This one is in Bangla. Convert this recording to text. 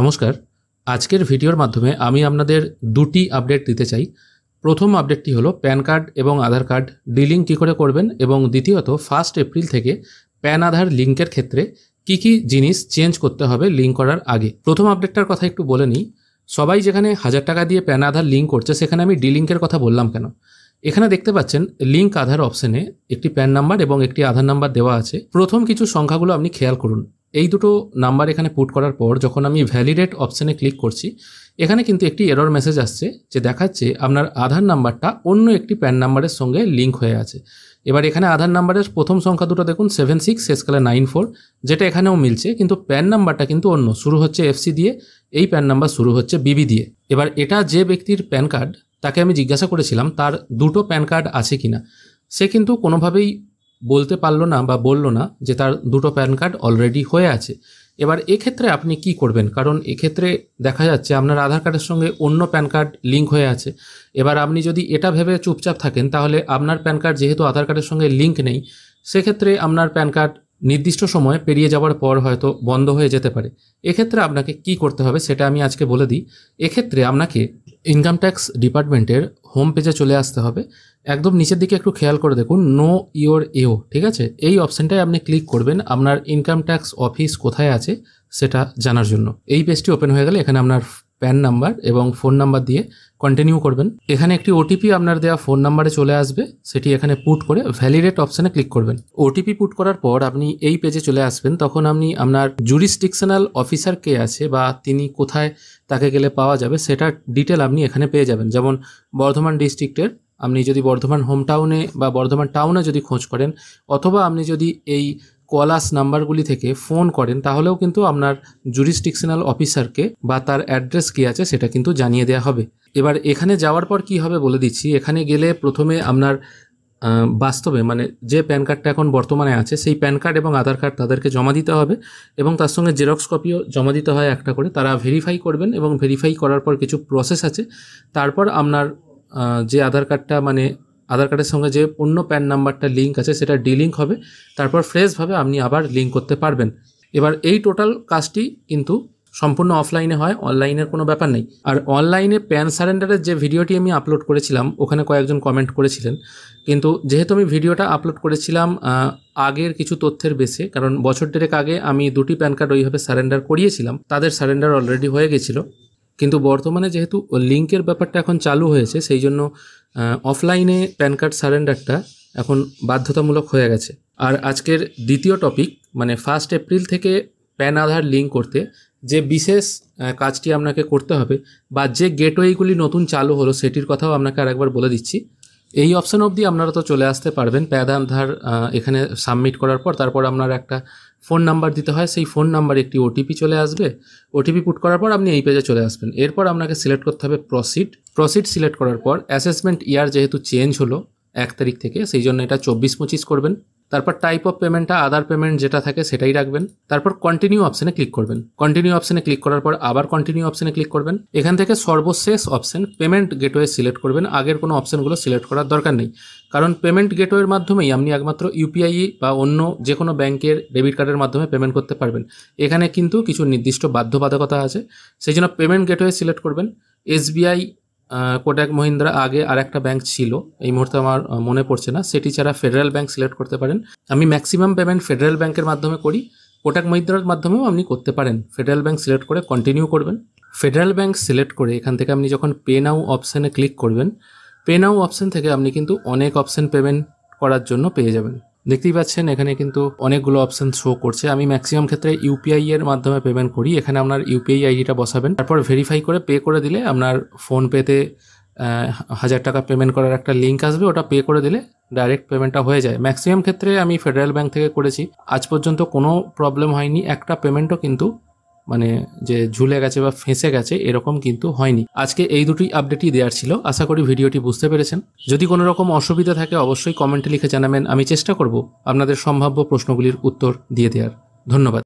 নমস্কার আজকের ভিডিওর মাধ্যমে আমি আপনাদের দুটি আপডেট দিতে চাই প্রথম আপডেটটি হলো প্যান কার্ড এবং আধার কার্ড ডিলিং কী করে করবেন এবং দ্বিতীয়ত ফার্স্ট এপ্রিল থেকে প্যান আধার লিঙ্কের ক্ষেত্রে কি কি জিনিস চেঞ্জ করতে হবে লিঙ্ক করার আগে প্রথম আপডেটটার কথা একটু বলে নিই সবাই যেখানে হাজার টাকা দিয়ে প্যান আধার লিঙ্ক করছে সেখানে আমি ডিলিঙ্কের কথা বললাম কেন এখানে দেখতে পাচ্ছেন লিঙ্ক আধার অপশনে একটি প্যান নাম্বার এবং একটি আধার নাম্বার দেওয়া আছে প্রথম কিছু সংখ্যাগুলো আপনি খেয়াল করুন এই দুটো নাম্বার এখানে পুট করার পর যখন আমি ভ্যালিডেট অপশানে ক্লিক করছি এখানে কিন্তু একটি এরর মেসেজ আসছে যে দেখাচ্ছে আপনার আধার নাম্বারটা অন্য একটি প্যান নাম্বারের সঙ্গে লিঙ্ক হয়ে আছে এবার এখানে আধার নাম্বারের প্রথম সংখ্যা দুটো দেখুন সেভেন সিক্স শেষকালে নাইন ফোর যেটা এখানেও মিলছে কিন্তু প্যান নাম্বারটা কিন্তু অন্য শুরু হচ্ছে এফসি দিয়ে এই প্যান নাম্বার শুরু হচ্ছে বিবি দিয়ে এবার এটা যে ব্যক্তির প্যান কার্ড তাকে আমি জিজ্ঞাসা করেছিলাম তার দুটো প্যান কার্ড আছে কিনা সে কিন্তু কোনোভাবেই বলতে পারলো না বা বলল না যে তার দুটো প্যান কার্ড অলরেডি হয়ে আছে এবার এক্ষেত্রে আপনি কি করবেন কারণ এক্ষেত্রে দেখা যাচ্ছে আপনার আধার কার্ডের সঙ্গে অন্য প্যান কার্ড লিঙ্ক হয়ে আছে এবার আপনি যদি এটা ভেবে চুপচাপ থাকেন তাহলে আপনার প্যান কার্ড যেহেতু আধার কার্ডের সঙ্গে লিঙ্ক নেই সেক্ষেত্রে আপনার প্যান কার্ড নির্দিষ্ট সময় পেরিয়ে যাওয়ার পর হয়তো বন্ধ হয়ে যেতে পারে এক্ষেত্রে আপনাকে কি করতে হবে সেটা আমি আজকে বলে দিই এক্ষেত্রে আপনাকে ইনকাম ট্যাক্স ডিপার্টমেন্টের হোম পেজে চলে আসতে হবে একদম নিচের দিকে একটু খেয়াল করে দেখুন নো ইওর এও ঠিক আছে এই অপশানটাই আপনি ক্লিক করবেন আপনার ইনকাম ট্যাক্স অফিস কোথায় আছে সেটা জানার জন্য এই পেজটি ওপেন হয়ে গেলে এখানে আপনার প্যান নাম্বার এবং ফোন নাম্বার দিয়ে কন্টিনিউ করবেন এখানে একটি ওটিপি আপনার দেওয়া ফোন নাম্বারে চলে আসবে সেটি এখানে পুট করে ভ্যালিডেট অপশানে ক্লিক করবেন ওটিপি পুট করার পর আপনি এই পেজে চলে আসবেন তখন আপনি আপনার জুরিস্টিকশনাল অফিসার কে আছে বা তিনি কোথায় তাকে গেলে পাওয়া যাবে সেটার ডিটেল আপনি এখানে পেয়ে যাবেন যেমন বর্ধমান ডিস্ট্রিক্টের আপনি যদি বর্ধমান হোম টাউনে বা বর্ধমান টাউনে যদি খোঁজ করেন অথবা আপনি যদি এই কলাস নাম্বারগুলি থেকে ফোন করেন তাহলেও কিন্তু আপনার জুরিস্টিকশনাল অফিসারকে বা তার অ্যাড্রেস কী আছে সেটা কিন্তু জানিয়ে দেওয়া হবে এবার এখানে যাওয়ার পর কি হবে বলে দিচ্ছি এখানে গেলে প্রথমে আপনার বাস্তবে মানে যে প্যান কার্ডটা এখন বর্তমানে আছে সেই প্যান কার্ড এবং আধার কার্ড তাদেরকে জমা দিতে হবে এবং তার সঙ্গে জেরক্স কপিও জমা দিতে হয় একটা করে তারা ভেরিফাই করবেন এবং ভেরিফাই করার পর কিছু প্রসেস আছে তারপর আপনার যে আধার কার্ডটা মানে আধার কার্ডের সঙ্গে যে অন্য প্যান নাম্বারটা লিঙ্ক আছে সেটা ডিলিঙ্ক হবে তারপর ফ্রেশভাবে আপনি আবার লিঙ্ক করতে পারবেন এবার এই টোটাল কাজটি কিন্তু সম্পূর্ণ অফলাইনে হয় অনলাইনের কোনো ব্যাপার নেই আর অনলাইনে প্যান সারেন্ডারের যে ভিডিওটি আমি আপলোড করেছিলাম ওখানে কয়েকজন কমেন্ট করেছিলেন কিন্তু যেহেতু আমি ভিডিওটা আপলোড করেছিলাম আগের কিছু তথ্যের বেসে কারণ বছর দেড়েক আগে আমি দুটি প্যান কার্ড ওইভাবে সারেন্ডার করিয়েছিলাম তাদের সারেন্ডার অলরেডি হয়ে গেছিলো কিন্তু বর্তমানে যেহেতু লিঙ্কের ব্যাপারটা এখন চালু হয়েছে সেই জন্য অফলাইনে প্যান কার্ড সারেন্ডারটা এখন বাধ্যতামূলক হয়ে গেছে আর আজকের দ্বিতীয় টপিক মানে ফার্স্ট এপ্রিল থেকে প্যান আধার লিঙ্ক করতে যে বিশেষ কাজটি আপনাকে করতে হবে বা যে গেটওয়েগুলি নতুন চালু হলো সেটির কথাও আপনাকে আরেকবার বলে দিচ্ছি এই অপশান অবধি আপনারা তো চলে আসতে পারবেন প্যান আধার এখানে সাবমিট করার পর তারপর আপনারা একটা ফোন নাম্বার দিতে হয় সেই ফোন নাম্বারে একটি ওটিপি চলে আসবে ওটিপি পুট করার পর আপনি এই পেজে চলে আসবেন এরপর আপনাকে সিলেক্ট করতে হবে প্রসিড প্রসিড সিলেক্ট করার পর অ্যাসেসমেন্ট ইয়ার যেহেতু চেঞ্জ হলো এক তারিখ থেকে সেই জন্য এটা চব্বিশ পঁচিশ করবেন তারপর টাইপ অফ পেমেন্টটা আদার পেমেন্ট যেটা থাকে সেটাই রাখবেন তারপর কন্টিনিউ অপশানে ক্লিক করবেন কন্টিনিউ অপশনে ক্লিক করার পর আবার কন্টিনিউ অপশানে ক্লিক করবেন এখান থেকে সর্বশেষ অপশান পেমেন্ট গেটওয়ে সিলেক্ট করবেন আগের কোনো অপশনগুলো সিলেক্ট করার দরকার নেই কারণ পেমেন্ট গেটওয়ের মাধ্যমেই আপনি একমাত্র ইউপিআই বা অন্য যে কোনো ব্যাংকের ডেবিট কার্ডের মাধ্যমে পেমেন্ট করতে পারবেন এখানে কিন্তু কিছু নির্দিষ্ট বাধ্যবাধকতা আছে সেই জন্য পেমেন্ট গেটওয়ে সিলেক্ট করবেন এসবিআই কোটাক মহিন্দ্রা আগে আর একটা ব্যাংক ছিল এই মুহূর্তে আমার মনে পড়ছে না সেটি ছাড়া ফেডারেল ব্যাংক সিলেক্ট করতে পারেন আমি ম্যাক্সিমাম পেমেন্ট ফেডারেল ব্যাংকের মাধ্যমে করি কোটাক মহিন্দ্রার মাধ্যমেও আপনি করতে পারেন ফেডারেল ব্যাংক সিলেক্ট করে কন্টিনিউ করবেন ফেডারেল ব্যাংক সিলেক্ট করে এখান থেকে আপনি যখন পে নাও অপশানে ক্লিক করবেন পে নাও অপশান থেকে আপনি কিন্তু অনেক অপশান পেমেন্ট করার জন্য পেয়ে যাবেন দেখতেই পাচ্ছেন এখানে কিন্তু অনেকগুলো অপশন শো করছে আমি ম্যাক্সিমাম ক্ষেত্রে ইউপিআই এর মাধ্যমে পেমেন্ট করি এখানে আপনার ইউপিআই আইডিটা বসাবেন তারপর ভেরিফাই করে পে করে দিলে আপনার ফোনপেতে হাজার টাকা পেমেন্ট করার একটা লিঙ্ক আসবে ওটা পে করে দিলে ডাইরেক্ট পেমেন্টটা হয়ে যায় ম্যাক্সিমাম ক্ষেত্রে আমি ফেডারেল ব্যাঙ্ক থেকে করেছি আজ পর্যন্ত কোনো প্রবলেম হয়নি একটা পেমেন্টও কিন্তু মানে যে ঝুলে গেছে বা ফেঁসে গেছে এরকম কিন্তু হয়নি আজকে এই দুটি আপডেটই দেওয়ার ছিল আশা করি ভিডিওটি বুঝতে পেরেছেন যদি কোনো রকম অসুবিধা থাকে অবশ্যই কমেন্টে লিখে জানাবেন আমি চেষ্টা করব আপনাদের সম্ভাব্য প্রশ্নগুলির উত্তর দিয়ে দেওয়ার ধন্যবাদ